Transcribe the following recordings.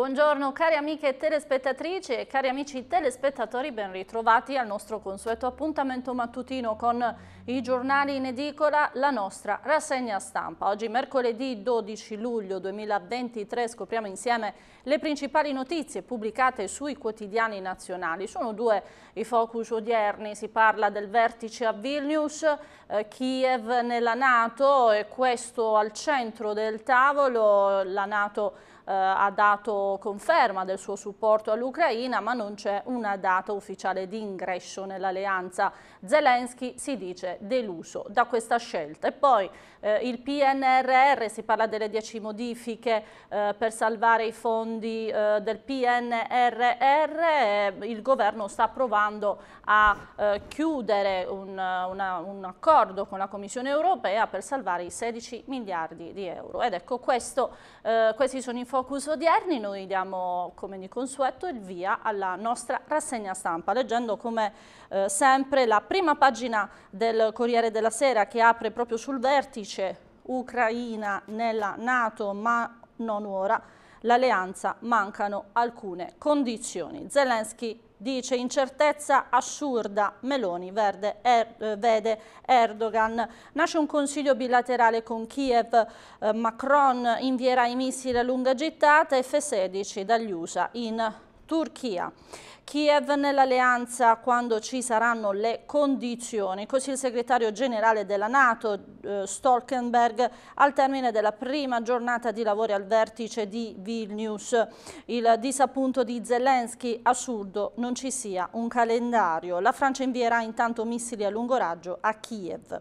Buongiorno cari amiche telespettatrici e cari amici telespettatori, ben ritrovati al nostro consueto appuntamento mattutino con i giornali in edicola, la nostra rassegna stampa. Oggi mercoledì 12 luglio 2023 scopriamo insieme le principali notizie pubblicate sui quotidiani nazionali. Sono due i focus odierni, si parla del vertice a Vilnius, eh, Kiev nella Nato e questo al centro del tavolo, la Nato è eh, ha dato conferma del suo supporto all'Ucraina, ma non c'è una data ufficiale di ingresso nell'alleanza. Zelensky si dice deluso da questa scelta. E poi eh, il PNRR, si parla delle 10 modifiche eh, per salvare i fondi del PNRR, il governo sta provando a eh, chiudere un, una, un, accordo con la Commissione europea per salvare i 16 miliardi di euro. Ed ecco, questo, eh, questi sono i focus odierni noi diamo come di consueto il via alla nostra rassegna stampa leggendo come eh, sempre la prima pagina del Corriere della Sera che apre proprio sul vertice Ucraina nella Nato ma non ora l'alleanza mancano alcune condizioni. Zelensky dice incertezza assurda, Meloni verde, er, eh, vede Erdogan. Nasce un consiglio bilaterale con Kiev, eh, Macron invierà i missili a lunga gittata F-16 dagli USA in Turchia. Kiev nell'alleanza quando ci saranno le condizioni. Così il segretario generale della Nato, eh, Stolkenberg, al termine della prima giornata di lavori al vertice di Vilnius. Il disappunto di Zelensky, assurdo, non ci sia un calendario. La Francia invierà intanto missili a lungo raggio a Kiev.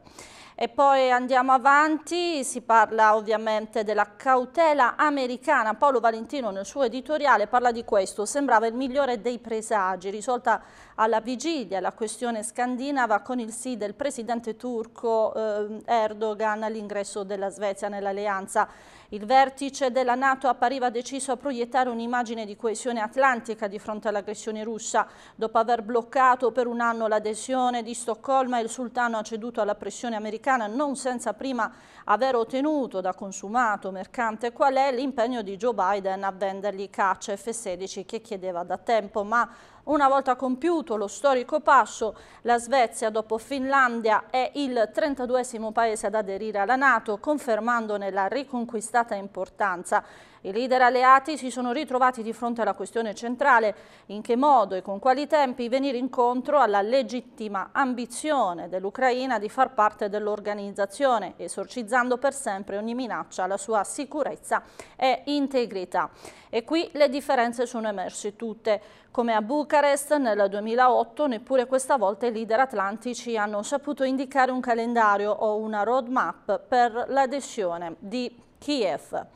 E poi andiamo avanti, si parla ovviamente della cautela americana. Paolo Valentino nel suo editoriale parla di questo, sembrava il migliore dei presagi, risolta alla vigilia la questione scandinava con il sì del presidente turco eh, Erdogan all'ingresso della Svezia nell'alleanza il vertice della Nato appariva deciso a proiettare un'immagine di coesione atlantica di fronte all'aggressione russa. Dopo aver bloccato per un anno l'adesione di Stoccolma, il sultano ha ceduto alla pressione americana non senza prima aver ottenuto da consumato mercante qual è l'impegno di Joe Biden a vendergli caccia F-16 che chiedeva da tempo, ma una volta compiuto lo storico passo, la Svezia dopo Finlandia è il 32 paese ad aderire alla Nato, confermandone la riconquistata importanza i leader alleati si sono ritrovati di fronte alla questione centrale, in che modo e con quali tempi venire incontro alla legittima ambizione dell'Ucraina di far parte dell'organizzazione, esorcizzando per sempre ogni minaccia alla sua sicurezza e integrità. E qui le differenze sono emerse tutte. Come a Bucarest nel 2008, neppure questa volta i leader atlantici hanno saputo indicare un calendario o una roadmap per l'adesione di Kiev.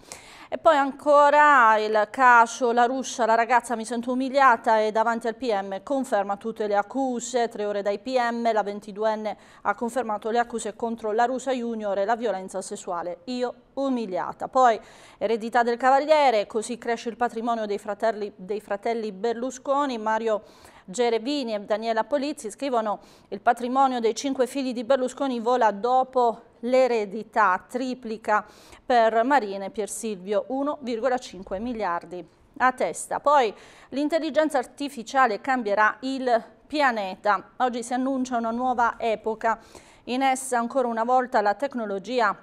E poi ancora il Cascio, la Ruscia, la ragazza mi sento umiliata e davanti al PM conferma tutte le accuse, tre ore dai PM, la 22enne ha confermato le accuse contro la russa Junior e la violenza sessuale. Io umiliata. Poi eredità del Cavaliere, così cresce il patrimonio dei fratelli, dei fratelli Berlusconi, Mario Gerevini e Daniela Polizzi scrivono il patrimonio dei cinque figli di Berlusconi vola dopo l'eredità triplica per Marina e Pier Silvio, 1,5 miliardi a testa. Poi l'intelligenza artificiale cambierà il pianeta. Oggi si annuncia una nuova epoca. In essa ancora una volta la tecnologia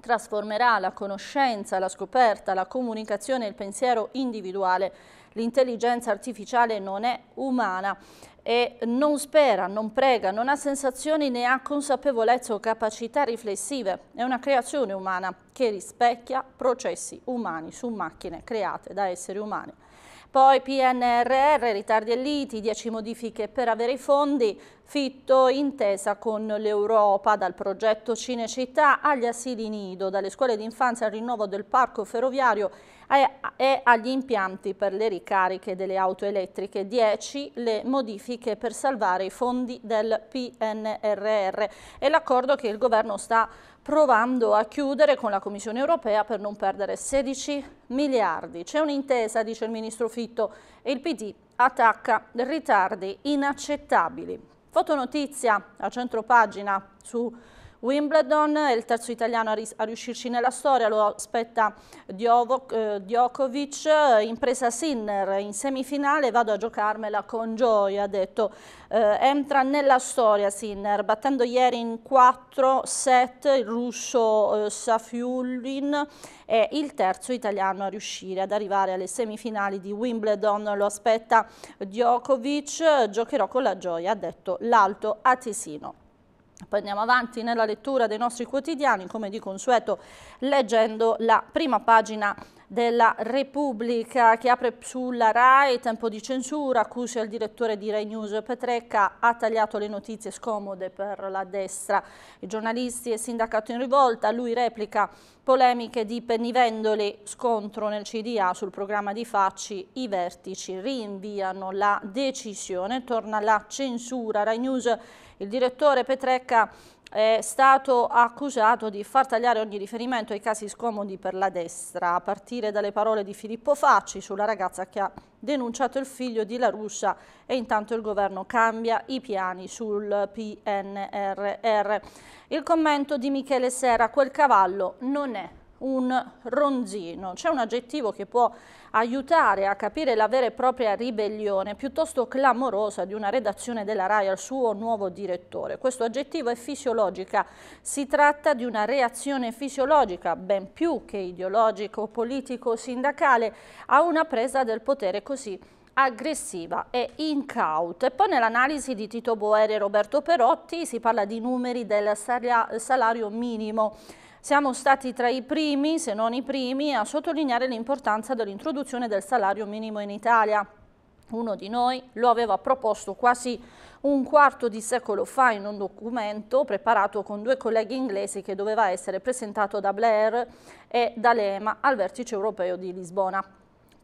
trasformerà la conoscenza, la scoperta, la comunicazione e il pensiero individuale. L'intelligenza artificiale non è umana e non spera, non prega, non ha sensazioni né ha consapevolezza o capacità riflessive. È una creazione umana che rispecchia processi umani su macchine create da esseri umani. Poi PNRR, ritardi e liti, 10 modifiche per avere i fondi, Fitto intesa con l'Europa dal progetto Cinecittà agli asili nido, dalle scuole d'infanzia al rinnovo del parco ferroviario e agli impianti per le ricariche delle auto elettriche. 10 le modifiche per salvare i fondi del PNRR e l'accordo che il governo sta provando a chiudere con la Commissione europea per non perdere 16 miliardi. C'è un'intesa, dice il ministro Fitto, e il PD attacca ritardi inaccettabili. Fotonotizia a centropagina su Wimbledon, è il terzo italiano a, a riuscirci nella storia, lo aspetta Diovo, eh, Djokovic, eh, impresa Sinner in semifinale, vado a giocarmela con gioia, ha detto. Eh, entra nella storia Sinner, battendo ieri in 4 set il russo eh, Safiulin, è il terzo italiano a riuscire ad arrivare alle semifinali di Wimbledon, lo aspetta Djokovic, giocherò con la gioia, ha detto l'alto atesino. Poi andiamo avanti nella lettura dei nostri quotidiani, come di consueto leggendo la prima pagina della Repubblica che apre sulla RAI, tempo di censura, accuse al direttore di Rai News Petrecca, ha tagliato le notizie scomode per la destra. I giornalisti e sindacato in rivolta, lui replica polemiche di pennivendoli, scontro nel CDA sul programma di Facci, i vertici rinviano la decisione, torna la censura. Rai News, il direttore Petrecca è stato accusato di far tagliare ogni riferimento ai casi scomodi per la destra, a partire dalle parole di Filippo Facci sulla ragazza che ha denunciato il figlio di La Russa e intanto il governo cambia i piani sul PNRR. Il commento di Michele Serra, quel cavallo non è un ronzino, c'è un aggettivo che può aiutare a capire la vera e propria ribellione piuttosto clamorosa di una redazione della RAI al suo nuovo direttore. Questo aggettivo è fisiologica, si tratta di una reazione fisiologica ben più che ideologico, politico, sindacale a una presa del potere così aggressiva e incauta. E poi nell'analisi di Tito Boeri e Roberto Perotti si parla di numeri del salario minimo siamo stati tra i primi, se non i primi, a sottolineare l'importanza dell'introduzione del salario minimo in Italia. Uno di noi lo aveva proposto quasi un quarto di secolo fa in un documento preparato con due colleghi inglesi che doveva essere presentato da Blair e da Lema al vertice europeo di Lisbona.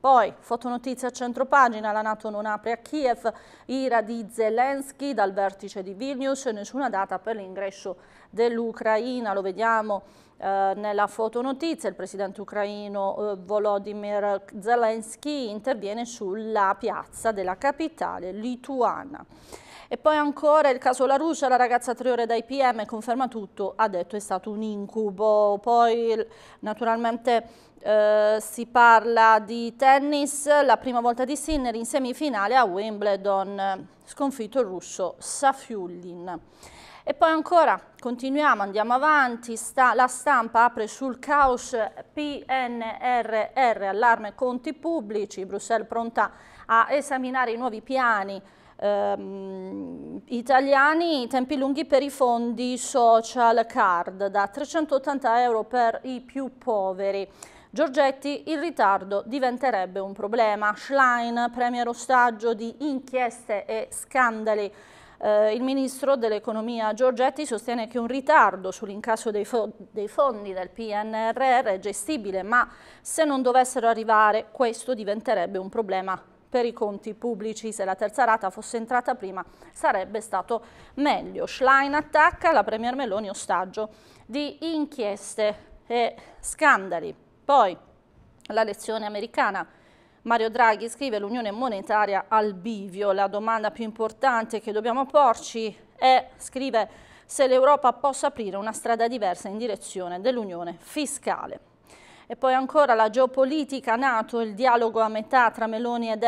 Poi, fotonotizia a centropagina, la Nato non apre a Kiev, ira di Zelensky dal vertice di Vilnius, nessuna data per l'ingresso dell'Ucraina, lo vediamo eh, nella fotonotizia, il presidente ucraino eh, Volodymyr Zelensky interviene sulla piazza della capitale lituana. E poi ancora il caso La Russia, la ragazza tre ore dai PM, conferma tutto, ha detto è stato un incubo. Poi naturalmente eh, si parla di tennis, la prima volta di Sinner in semifinale a Wimbledon, sconfitto il russo Safiullin. E poi ancora, continuiamo, andiamo avanti, sta, la stampa apre sul caos PNRR, allarme conti pubblici, Bruxelles pronta a esaminare i nuovi piani ehm, italiani, tempi lunghi per i fondi social card, da 380 euro per i più poveri. Giorgetti, il ritardo diventerebbe un problema. Schlein, premier ostaggio di inchieste e scandali. Eh, il ministro dell'economia Giorgetti sostiene che un ritardo sull'incasso dei, fo dei, fondi del PNRR è gestibile, ma se non dovessero arrivare questo diventerebbe un problema per i conti pubblici. Se la terza rata fosse entrata prima sarebbe stato meglio. Schlein attacca la Premier Meloni ostaggio di inchieste e scandali. Poi la lezione americana. Mario Draghi scrive l'unione monetaria al bivio. La domanda più importante che dobbiamo porci è, scrive, se l'Europa possa aprire una strada diversa in direzione dell'unione fiscale. E poi ancora la geopolitica NATO, il dialogo a metà tra Meloni ed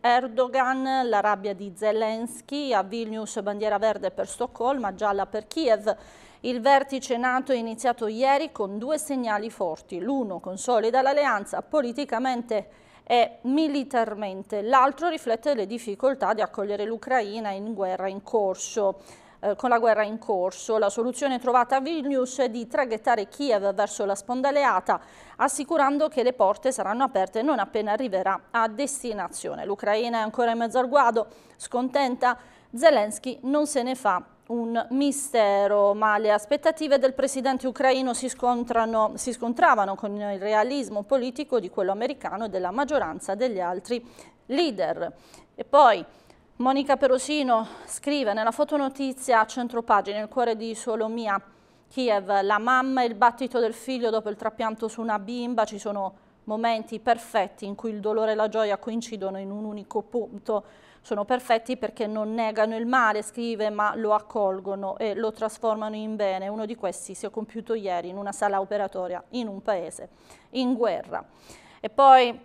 Erdogan, la rabbia di Zelensky, a Vilnius bandiera verde per Stoccolma, gialla per Kiev il vertice NATO è iniziato ieri con due segnali forti. L'uno consolida l'alleanza politicamente e militarmente, l'altro riflette le difficoltà di accogliere l'Ucraina in guerra in corso. Eh, con la guerra in corso. La soluzione trovata a Vilnius è di traghettare Kiev verso la sponda alleata, assicurando che le porte saranno aperte non appena arriverà a destinazione. L'Ucraina è ancora in mezzo al guado, scontenta, Zelensky non se ne fa un mistero, ma le aspettative del presidente ucraino si, si, scontravano con il realismo politico di quello americano e della maggioranza degli altri leader. E poi Monica Perosino scrive nella fotonotizia a centropagina, il cuore di Solomia, Kiev, la mamma e il battito del figlio dopo il trapianto su una bimba, ci sono momenti perfetti in cui il dolore e la gioia coincidono in un unico punto sono perfetti perché non negano il male, scrive, ma lo accolgono e lo trasformano in bene. Uno di questi si è compiuto ieri in una sala operatoria in un paese in guerra. E poi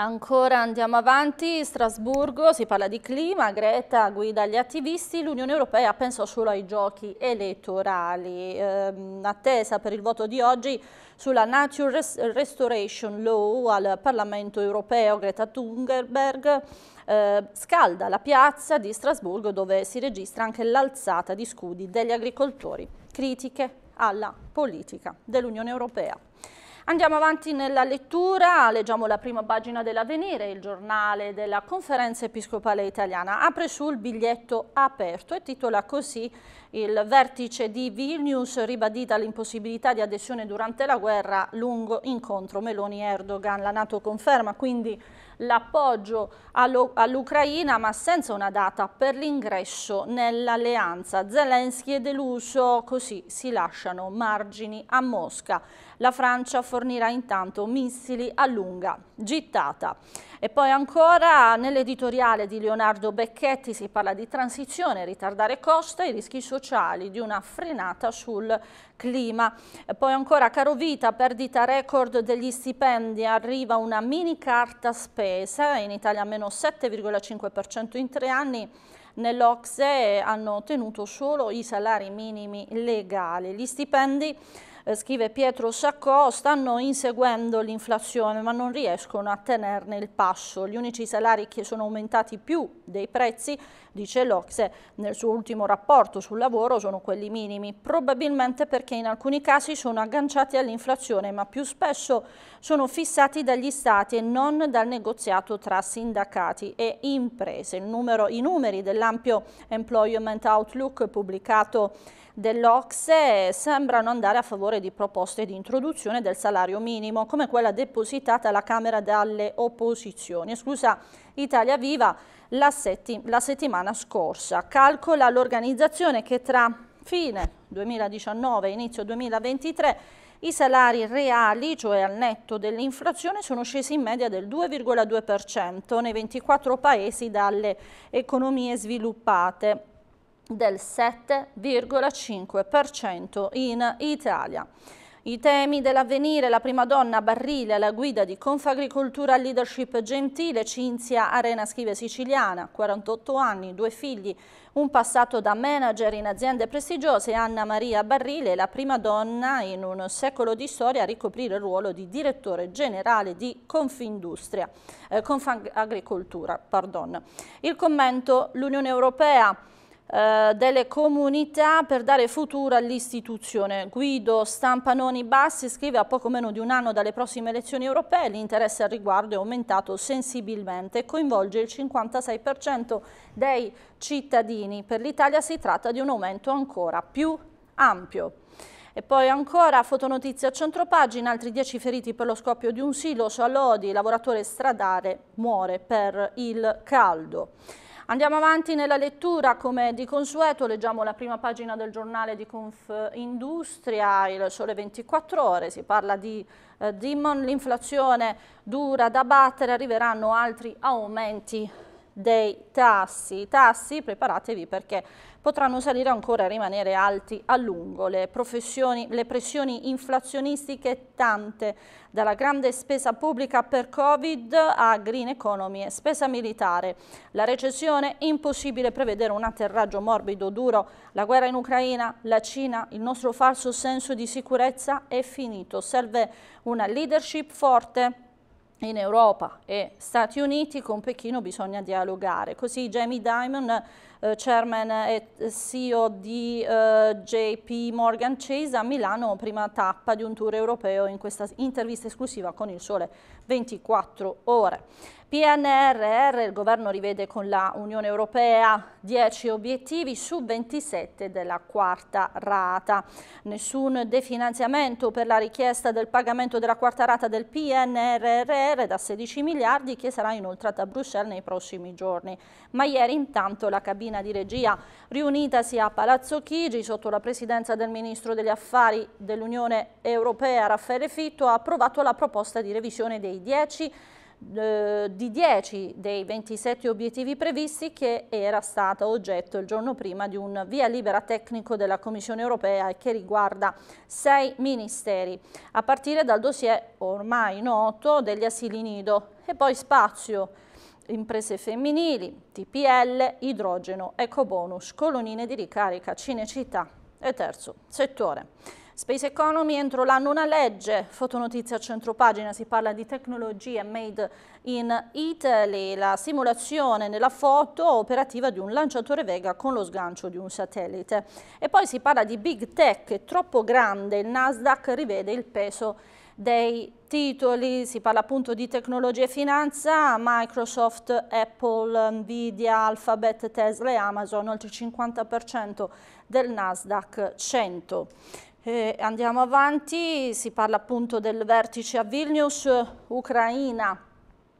Ancora andiamo avanti, Strasburgo, si parla di clima, Greta guida gli attivisti, l'Unione Europea pensa solo ai giochi elettorali. Eh, attesa per il voto di oggi sulla Nature Restoration Law al Parlamento Europeo, Greta Thunberg eh, scalda la piazza di Strasburgo dove si registra anche l'alzata di scudi degli agricoltori, critiche alla politica dell'Unione Europea. Andiamo avanti nella lettura, leggiamo la prima pagina dell'Avvenire, il giornale della Conferenza Episcopale Italiana. Apre sul biglietto aperto e titola così il vertice di Vilnius ribadita l'impossibilità di adesione durante la guerra, lungo incontro Meloni-Erdogan. La Nato conferma quindi l'appoggio all'Ucraina ma senza una data per l'ingresso nell'alleanza. Zelensky è deluso, così si lasciano margini a Mosca. La Francia fornirà intanto missili a lunga gittata. E poi ancora nell'editoriale di Leonardo Becchetti si parla di transizione, ritardare costa, i rischi sociali di una frenata sul clima. E poi ancora Carovita, perdita record degli stipendi, arriva una mini carta spesa, in Italia meno 7,5% in tre anni, nell'Ocse hanno ottenuto solo i salari minimi legali. Gli stipendi eh, scrive Pietro Saccò, stanno inseguendo l'inflazione ma non riescono a tenerne il passo. Gli unici salari che sono aumentati più dei prezzi dice l'Ocse nel suo ultimo rapporto sul lavoro, sono quelli minimi, probabilmente perché in alcuni casi sono agganciati all'inflazione, ma più spesso sono fissati dagli stati e non dal negoziato tra sindacati e imprese. Numero, I numeri dell'ampio Employment Outlook pubblicato dell'Ocse eh, sembrano andare a favore di proposte di introduzione del salario minimo, come quella depositata alla Camera dalle opposizioni. Scusa, Italia Viva la, setti la settimana scorsa. Calcola l'organizzazione che tra fine 2019 e inizio 2023 i salari reali, cioè al netto dell'inflazione, sono scesi in media del 2,2% nei 24 paesi dalle economie sviluppate del 7,5% in Italia. I temi dell'avvenire, la prima donna Barrile alla guida di Confagricoltura Leadership Gentile, Cinzia Arena scrive Siciliana, 48 anni, due figli, un passato da manager in aziende prestigiose, Anna Maria Barrile la prima donna in un secolo di storia a ricoprire il ruolo di direttore generale di Confindustria, eh, Confagricoltura. Pardon. Il commento, l'Unione Europea eh, delle comunità per dare futuro all'istituzione. Guido Stampanoni Bassi scrive a poco meno di un anno dalle prossime elezioni europee l'interesse al riguardo è aumentato sensibilmente e coinvolge il 56% dei cittadini. Per l'Italia si tratta di un aumento ancora più ampio. E poi ancora fotonotizia centropagina, altri 10 feriti per lo scoppio di un silo, Cialodi, lavoratore stradale, muore per il caldo. Andiamo avanti nella lettura, come di consueto leggiamo la prima pagina del giornale di Confindustria, il sole 24 ore, si parla di eh, Dimon, l'inflazione dura da battere, arriveranno altri aumenti dei tassi. I tassi preparatevi perché potranno salire ancora e rimanere alti a lungo. Le, le pressioni inflazionistiche tante, dalla grande spesa pubblica per Covid a green economy e spesa militare. La recessione, impossibile prevedere un atterraggio morbido duro. La guerra in Ucraina, la Cina, il nostro falso senso di sicurezza è finito. Serve una leadership forte in Europa e Stati Uniti, con Pechino bisogna dialogare. Così Jamie Dimon eh, chairman e CEO di eh, JP Morgan Chase a Milano, prima tappa di un tour europeo in questa intervista esclusiva con il sole 24 ore. PNRR, il governo rivede con la Unione Europea 10 obiettivi su 27 della quarta rata. Nessun definanziamento per la richiesta del pagamento della quarta rata del PNRR da 16 miliardi che sarà inoltrata a Bruxelles nei prossimi giorni. Ma ieri intanto la cabina mattina di regia riunitasi a Palazzo Chigi sotto la presidenza del Ministro degli Affari dell'Unione Europea Raffaele Fitto ha approvato la proposta di revisione dei 10 eh, di 10 dei 27 obiettivi previsti che era stata oggetto il giorno prima di un via libera tecnico della Commissione europea e che riguarda sei ministeri, a partire dal dossier ormai noto degli asili nido e poi spazio imprese femminili, TPL, idrogeno, ecobonus, colonnine di ricarica, Cinecittà e terzo settore. Space Economy entro l'anno una legge, fotonotizia a centropagina, si parla di tecnologie made in Italy, la simulazione nella foto operativa di un lanciatore Vega con lo sgancio di un satellite. E poi si parla di big tech, è troppo grande, il Nasdaq rivede il peso dei titoli, si parla appunto di tecnologia e finanza, Microsoft, Apple, Nvidia, Alphabet, Tesla e Amazon, oltre il 50% del Nasdaq 100. E eh, andiamo avanti, si parla appunto del vertice a Vilnius, Ucraina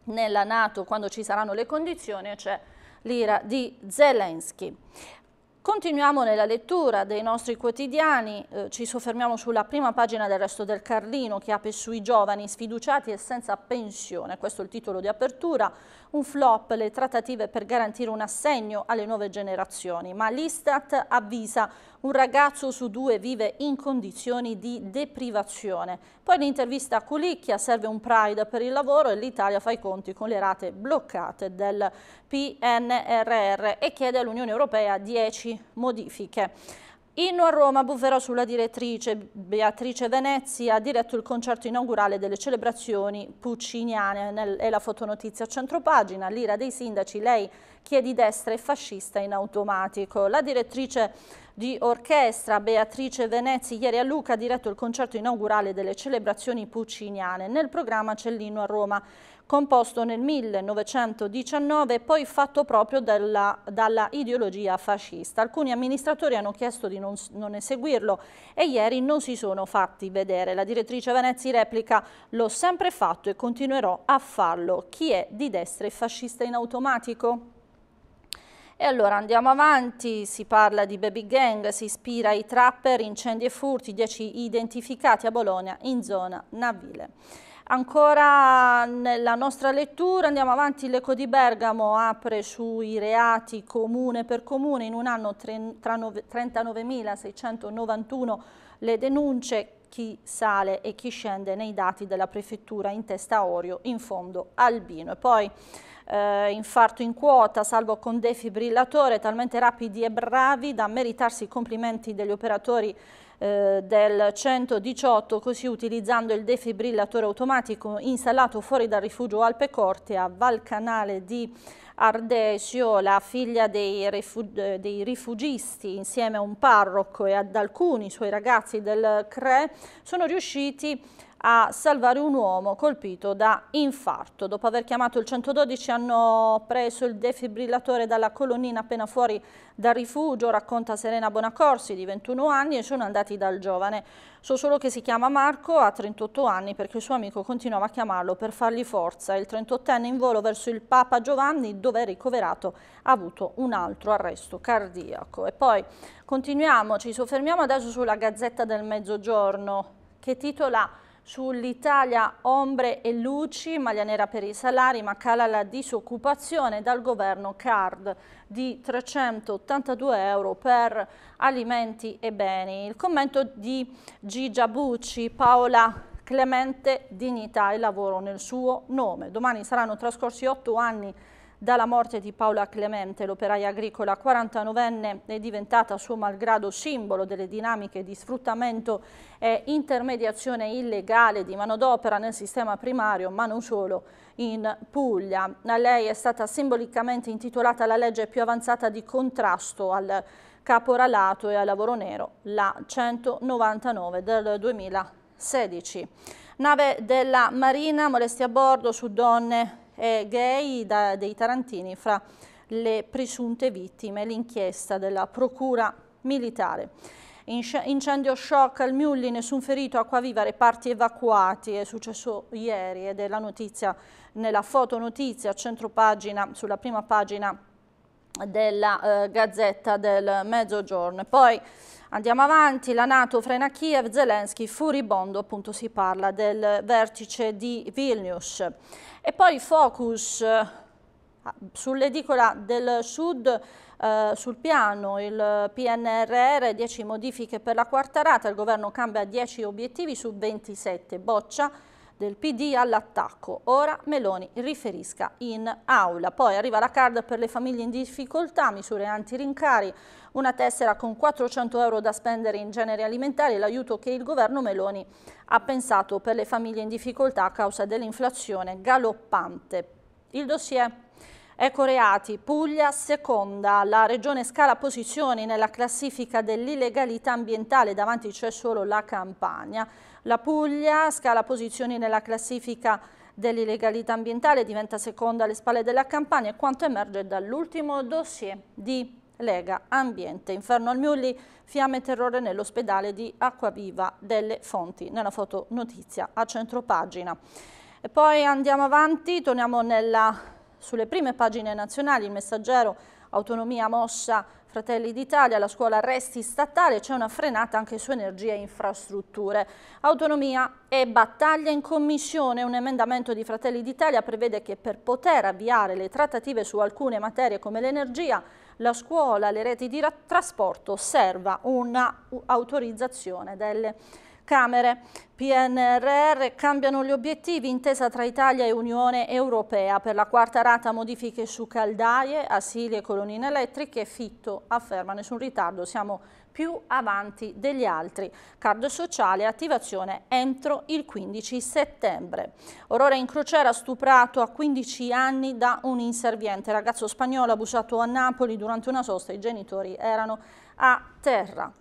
nella Nato quando ci saranno le condizioni, c'è cioè l'ira di Zelensky. Continuiamo nella lettura dei nostri quotidiani, eh, ci soffermiamo sulla prima pagina del resto del Carlino che apre sui giovani sfiduciati e senza pensione, questo è il titolo di apertura, un flop le trattative per garantire un assegno alle nuove generazioni, ma l'Istat avvisa un ragazzo su due vive in condizioni di deprivazione. Poi l'intervista a Culicchia serve un Pride per il lavoro e l'Italia fa i conti con le rate bloccate del PNRR e chiede all'Unione Europea 10 modifiche. Inno a Roma, Buverò sulla direttrice Beatrice Venezia ha diretto il concerto inaugurale delle celebrazioni pucciniane è la fotonotizia a centropagina, l'ira dei sindaci, lei chi è di destra e fascista in automatico. La direttrice di orchestra Beatrice Venezia ieri a Luca ha diretto il concerto inaugurale delle celebrazioni pucciniane. Nel programma c'è l'inno a Roma composto nel 1919 e poi fatto proprio della, dalla ideologia fascista. Alcuni amministratori hanno chiesto di non, non eseguirlo e ieri non si sono fatti vedere. La direttrice Venezia replica l'ho sempre fatto e continuerò a farlo. Chi è di destra è fascista in automatico? E allora andiamo avanti, si parla di baby gang, si ispira ai trapper, incendi e furti, 10 identificati a Bologna in zona navile. Ancora nella nostra lettura andiamo avanti, l'Eco di Bergamo apre sui reati comune per comune, in un anno 39.691 le denunce, chi sale e chi scende nei dati della prefettura in testa Orio, in fondo Albino. E poi eh, infarto in quota, salvo con defibrillatore, talmente rapidi e bravi da meritarsi i complimenti degli operatori eh, del 118, così utilizzando il defibrillatore automatico installato fuori dal rifugio Alpe Corte a Valcanale di Ardesio, la figlia dei, rifug eh, dei, rifugisti, insieme a un parroco e ad alcuni suoi ragazzi del CRE, sono riusciti a a salvare un uomo colpito da infarto. Dopo aver chiamato il 112 hanno preso il defibrillatore dalla colonnina appena fuori dal rifugio, racconta Serena Bonacorsi di 21 anni e sono andati dal giovane. So solo che si chiama Marco, ha 38 anni perché il suo amico continuava a chiamarlo per fargli forza. Il 38enne in volo verso il Papa Giovanni dove è ricoverato ha avuto un altro arresto cardiaco. E poi continuiamo, ci soffermiamo adesso sulla Gazzetta del Mezzogiorno che titola Sull'Italia ombre e luci, maglia nera per i salari, ma cala la disoccupazione dal governo CARD di 382 euro per alimenti e beni. Il commento di Gigia Bucci, Paola Clemente, dignità e lavoro nel suo nome. Domani saranno trascorsi otto anni dalla morte di Paola Clemente, l'operaia agricola 49enne è diventata a suo malgrado simbolo delle dinamiche di sfruttamento e intermediazione illegale di manodopera nel sistema primario, ma non solo, in Puglia. A lei è stata simbolicamente intitolata la legge più avanzata di contrasto al caporalato e al lavoro nero, la 199 del 2016. Nave della Marina, molestia a bordo su donne eh, gay da, dei Tarantini fra le presunte vittime, l'inchiesta della procura militare. Incendio shock al Mulli, nessun ferito, acquaviva, reparti evacuati, è successo ieri ed è la notizia nella fotonotizia, centro pagina, sulla prima pagina della eh, Gazzetta del Mezzogiorno. Poi Andiamo avanti, la Nato frena Kiev, Zelensky furibondo, appunto si parla del vertice di Vilnius. E poi focus ah, sull'edicola del sud eh, sul piano, il PNRR, 10 modifiche per la quarta rata, il governo cambia 10 obiettivi su 27, boccia del PD all'attacco. Ora Meloni riferisca in aula. Poi arriva la card per le famiglie in difficoltà, misure anti-rincari, una tessera con 400 euro da spendere in generi alimentari, l'aiuto che il governo Meloni ha pensato per le famiglie in difficoltà a causa dell'inflazione galoppante. Il dossier Ecoreati, Puglia seconda, la regione scala posizioni nella classifica dell'illegalità ambientale, davanti c'è solo la Campania. La Puglia scala posizioni nella classifica dell'illegalità ambientale, diventa seconda alle spalle della Campania e quanto emerge dall'ultimo dossier di Lega Ambiente. Inferno al Mulli, fiamme e terrore nell'ospedale di Acquaviva delle Fonti, nella fotonotizia a centropagina. E poi andiamo avanti, torniamo nella, sulle prime pagine nazionali, il messaggero Autonomia mossa Fratelli d'Italia, la scuola Resti statale, c'è una frenata anche su energie e infrastrutture. Autonomia e battaglia in commissione. Un emendamento di Fratelli d'Italia prevede che per poter avviare le trattative su alcune materie come l'energia, la scuola, le reti di trasporto serva un'autorizzazione delle Camere. PNRR cambiano gli obiettivi intesa tra Italia e Unione Europea per la quarta rata modifiche su caldaie, asili e colonnine elettriche. Fitto afferma nessun ritardo, siamo più avanti degli altri. Card sociale attivazione entro il 15 settembre. Aurora in crociera stuprato a 15 anni da un inserviente. Ragazzo spagnolo abusato a Napoli durante una sosta, i genitori erano a terra.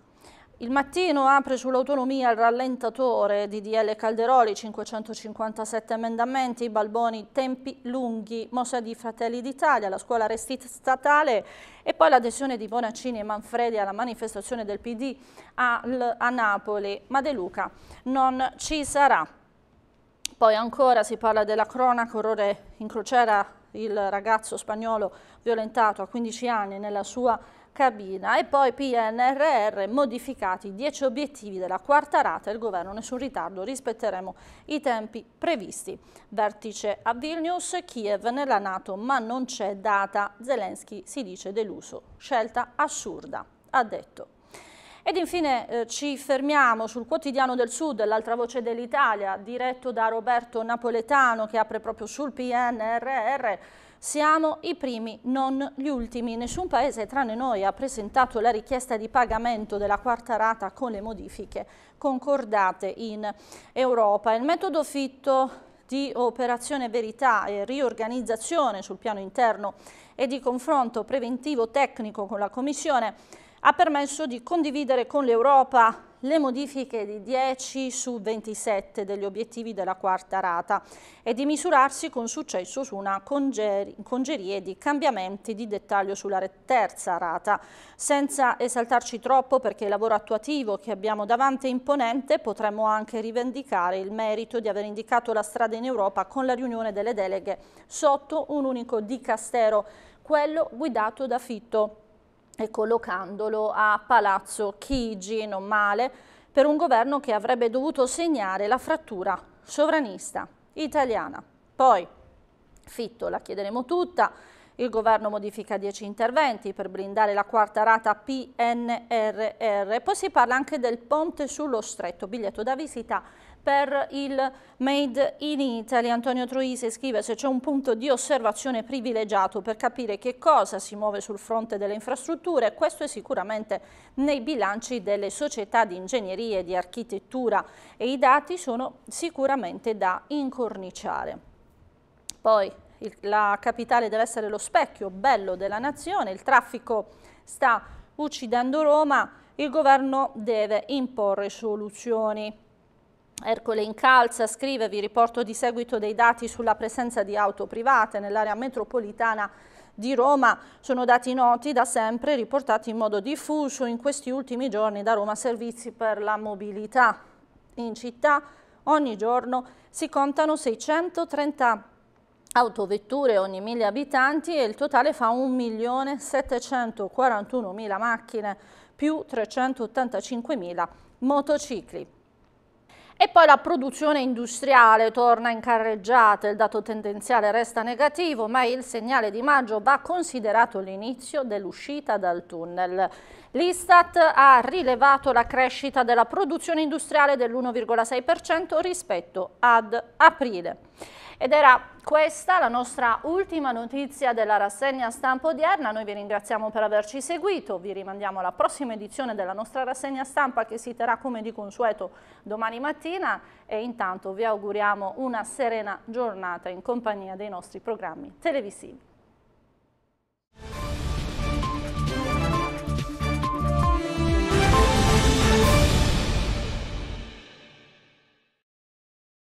Il mattino apre sull'autonomia il rallentatore di DL Calderoli, 557 emendamenti, Balboni, tempi lunghi, mossa di Fratelli d'Italia, la scuola restita statale e poi l'adesione di Bonaccini e Manfredi alla manifestazione del PD a, a Napoli, ma De Luca non ci sarà. Poi ancora si parla della cronaca, orrore in crociera, il ragazzo spagnolo violentato a 15 anni nella sua cabina e poi PNRR modificati 10 obiettivi della quarta rata, il governo nessun ritardo, rispetteremo i tempi previsti. Vertice a Vilnius, Kiev nella Nato ma non c'è data, Zelensky si dice deluso, scelta assurda, ha detto. Ed infine eh, ci fermiamo sul quotidiano del Sud, l'altra voce dell'Italia, diretto da Roberto Napoletano che apre proprio sul PNRR siamo i primi, non gli ultimi. Nessun paese tranne noi ha presentato la richiesta di pagamento della quarta rata con le modifiche concordate in Europa. Il metodo fitto di operazione verità e riorganizzazione sul piano interno e di confronto preventivo tecnico con la Commissione ha permesso di condividere con l'Europa le modifiche di 10 su 27 degli obiettivi della quarta rata e di misurarsi con successo su una congerie di cambiamenti di dettaglio sulla terza rata, senza esaltarci troppo perché il lavoro attuativo che abbiamo davanti è imponente, potremmo anche rivendicare il merito di aver indicato la strada in Europa con la riunione delle deleghe sotto un unico dicastero, quello guidato da Fitto e collocandolo a Palazzo Chigi, non male, per un governo che avrebbe dovuto segnare la frattura sovranista italiana. Poi, Fitto, la chiederemo tutta, il governo modifica 10 interventi per blindare la quarta rata PNRR. Poi si parla anche del ponte sullo stretto, biglietto da visita per il Made in Italy. Antonio Troise scrive se c'è un punto di osservazione privilegiato per capire che cosa si muove sul fronte delle infrastrutture, questo è sicuramente nei bilanci delle società di ingegneria e di architettura e i dati sono sicuramente da incorniciare. Poi il, la capitale deve essere lo specchio bello della nazione, il traffico sta uccidendo Roma, il governo deve imporre soluzioni. Ercole Incalza scrive, vi riporto di seguito dei dati sulla presenza di auto private nell'area metropolitana di Roma sono dati noti da sempre, riportati in modo diffuso in questi ultimi giorni da Roma Servizi per la Mobilità. In città ogni giorno si contano 630 autovetture ogni 1000 abitanti e il totale fa 1.741.000 macchine più 385.000 motocicli. E poi la produzione industriale torna in carreggiata, il dato tendenziale resta negativo, ma il segnale di maggio va considerato l'inizio dell'uscita dal tunnel. L'Istat ha rilevato la crescita della produzione industriale dell'1,6% rispetto ad aprile. Ed era questa la nostra ultima notizia della rassegna stampa odierna. Noi vi ringraziamo per averci seguito, vi rimandiamo alla prossima edizione della nostra rassegna stampa che si terrà come di consueto domani mattina e intanto vi auguriamo una serena giornata in compagnia dei nostri programmi televisivi.